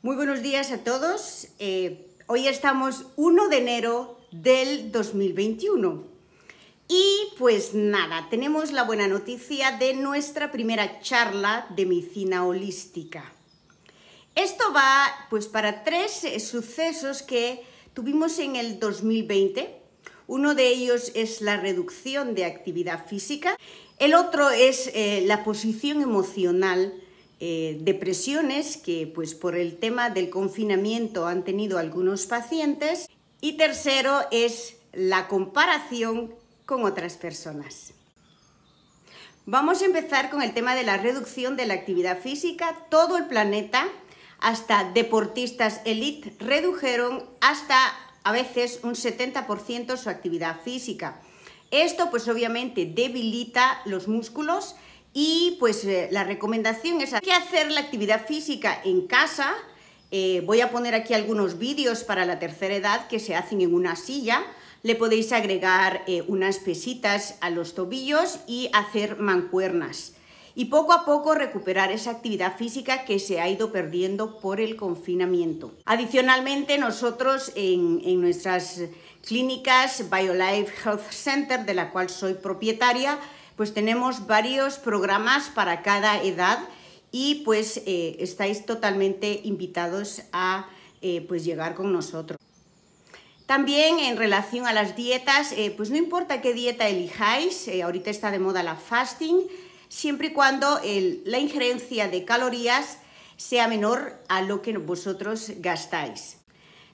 Muy buenos días a todos. Eh, hoy estamos 1 de enero del 2021. Y pues nada, tenemos la buena noticia de nuestra primera charla de medicina holística. Esto va pues para tres eh, sucesos que tuvimos en el 2020. Uno de ellos es la reducción de actividad física, el otro es eh, la posición emocional eh, depresiones que pues por el tema del confinamiento han tenido algunos pacientes y tercero es la comparación con otras personas. Vamos a empezar con el tema de la reducción de la actividad física. Todo el planeta, hasta deportistas elite, redujeron hasta a veces un 70% su actividad física. Esto pues obviamente debilita los músculos, y pues eh, la recomendación es hacer la actividad física en casa. Eh, voy a poner aquí algunos vídeos para la tercera edad que se hacen en una silla. Le podéis agregar eh, unas pesitas a los tobillos y hacer mancuernas. Y poco a poco recuperar esa actividad física que se ha ido perdiendo por el confinamiento. Adicionalmente, nosotros en, en nuestras clínicas BioLife Health Center, de la cual soy propietaria, pues tenemos varios programas para cada edad y pues eh, estáis totalmente invitados a eh, pues llegar con nosotros. También en relación a las dietas, eh, pues no importa qué dieta elijáis, ahorita está de moda la fasting, siempre y cuando la injerencia de calorías sea menor a lo que vosotros gastáis.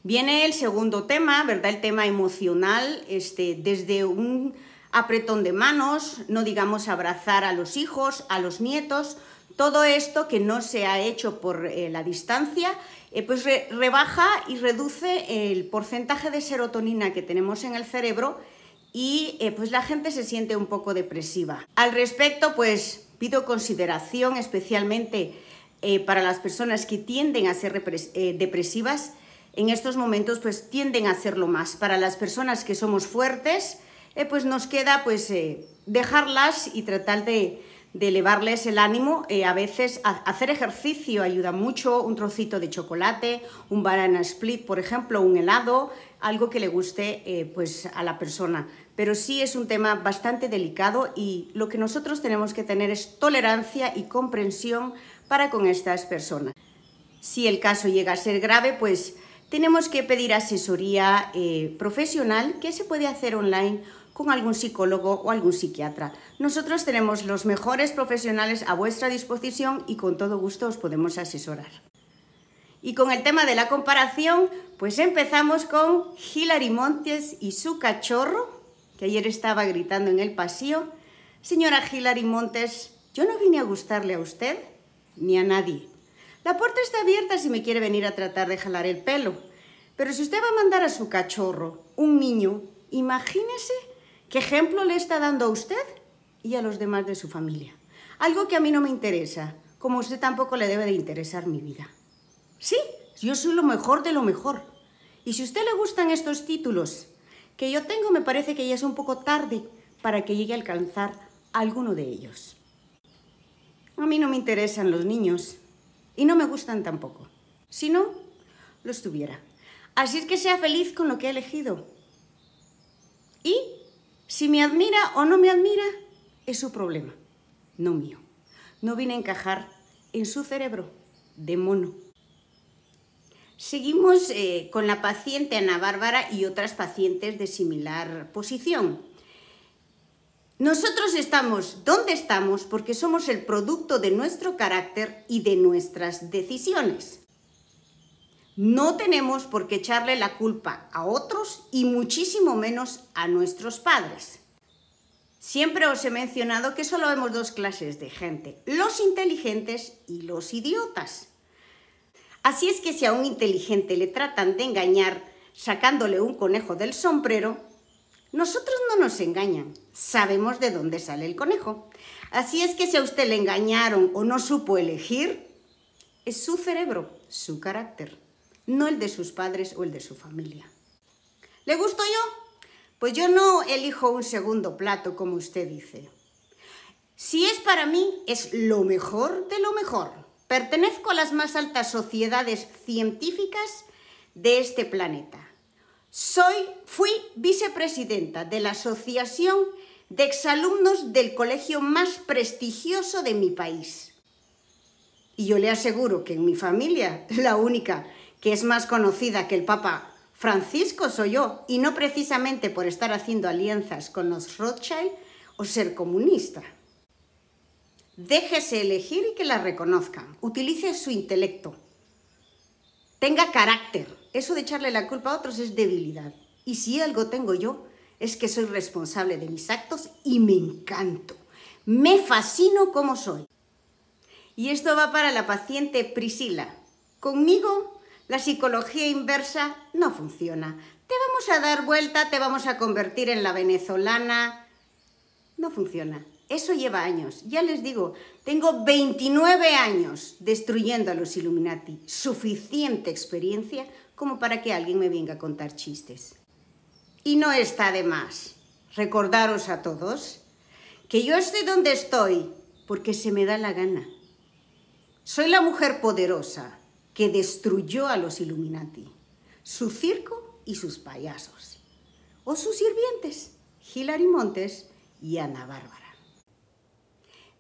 Viene el segundo tema, ¿verdad? El tema emocional, este, desde un apretón de manos, no digamos abrazar a los hijos, a los nietos, todo esto que no se ha hecho por eh, la distancia, eh, pues rebaja y reduce el porcentaje de serotonina que tenemos en el cerebro y eh, pues la gente se siente un poco depresiva. Al respecto, pues pido consideración especialmente para las personas que tienden a ser depresivas, en estos momentos pues tienden a serlo más. Para las personas que somos fuertes, eh, pues nos queda pues eh, dejarlas y tratar de, elevarles el ánimo. Eh, a veces hacer ejercicio ayuda mucho, un trocito de chocolate, un banana split, por ejemplo, un helado, algo que le guste pues a la persona. Pero sí es un tema bastante delicado y lo que nosotros tenemos que tener es tolerancia y comprensión para con estas personas. Si el caso llega a ser grave, pues tenemos que pedir asesoría profesional que se puede hacer online con algún psicólogo o algún psiquiatra. Nosotros tenemos los mejores profesionales a vuestra disposición y con todo gusto os podemos asesorar. Y con el tema de la comparación, pues empezamos con Hilary Montes y su cachorro, que ayer estaba gritando en el pasillo. Señora Hilary Montes, yo no vine a gustarle a usted ni a nadie. La puerta está abierta si me quiere venir a tratar de jalar el pelo. Pero si usted va a mandar a su cachorro, un niño, imagínese ¿Qué ejemplo le está dando a usted y a los demás de su familia? Algo que a mí no me interesa, como a usted tampoco le debe de interesar mi vida. Sí, yo soy lo mejor de lo mejor. Y si a usted le gustan estos títulos que yo tengo, me parece que ya es un poco tarde para que llegue a alcanzar alguno de ellos. A mí no me interesan los niños y no me gustan tampoco. Si no, los tuviera. Así es que sea feliz con lo que ha elegido. Y si me admira o no me admira, es su problema, no mío. No vine a encajar en su cerebro de mono. Seguimos eh, con la paciente Ana Bárbara y otras pacientes de similar posición. Nosotros estamos donde estamos porque somos el producto de nuestro carácter y de nuestras decisiones. No tenemos por qué echarle la culpa a otros y muchísimo menos a nuestros padres. Siempre os he mencionado que solo vemos dos clases de gente, los inteligentes y los idiotas. Así es que si a un inteligente le tratan de engañar sacándole un conejo del sombrero, nosotros no nos engañan, sabemos de dónde sale el conejo. Así es que si a usted le engañaron o no supo elegir, es su cerebro, su carácter no el de sus padres o el de su familia. ¿Le gusto yo? Pues yo no elijo un segundo plato, como usted dice. Si es para mí, es lo mejor de lo mejor. Pertenezco a las más altas sociedades científicas de este planeta. Soy, fui vicepresidenta de la Asociación de Exalumnos del colegio más prestigioso de mi país. Y yo le aseguro que en mi familia, la única que es más conocida que el Papa Francisco soy yo, y no precisamente por estar haciendo alianzas con los Rothschild o ser comunista. Déjese elegir y que la reconozcan. Utilice su intelecto. Tenga carácter. Eso de echarle la culpa a otros es debilidad. Y si algo tengo yo, es que soy responsable de mis actos y me encanto. Me fascino como soy. Y esto va para la paciente Priscila. Conmigo la psicología inversa no funciona. Te vamos a dar vuelta, te vamos a convertir en la venezolana. No funciona. Eso lleva años. Ya les digo, tengo 29 años destruyendo a los Illuminati. Suficiente experiencia como para que alguien me venga a contar chistes. Y no está de más recordaros a todos que yo estoy donde estoy porque se me da la gana. Soy la mujer poderosa, que destruyó a los Illuminati, su circo y sus payasos, o sus sirvientes, Hilary Montes y Ana Bárbara.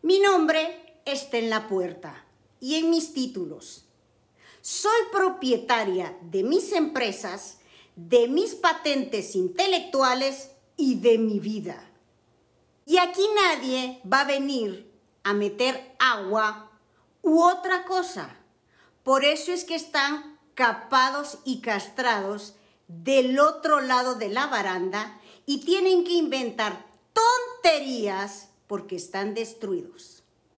Mi nombre está en la puerta y en mis títulos. Soy propietaria de mis empresas, de mis patentes intelectuales y de mi vida. Y aquí nadie va a venir a meter agua u otra cosa por eso es que están capados y castrados del otro lado de la baranda y tienen que inventar tonterías porque están destruidos.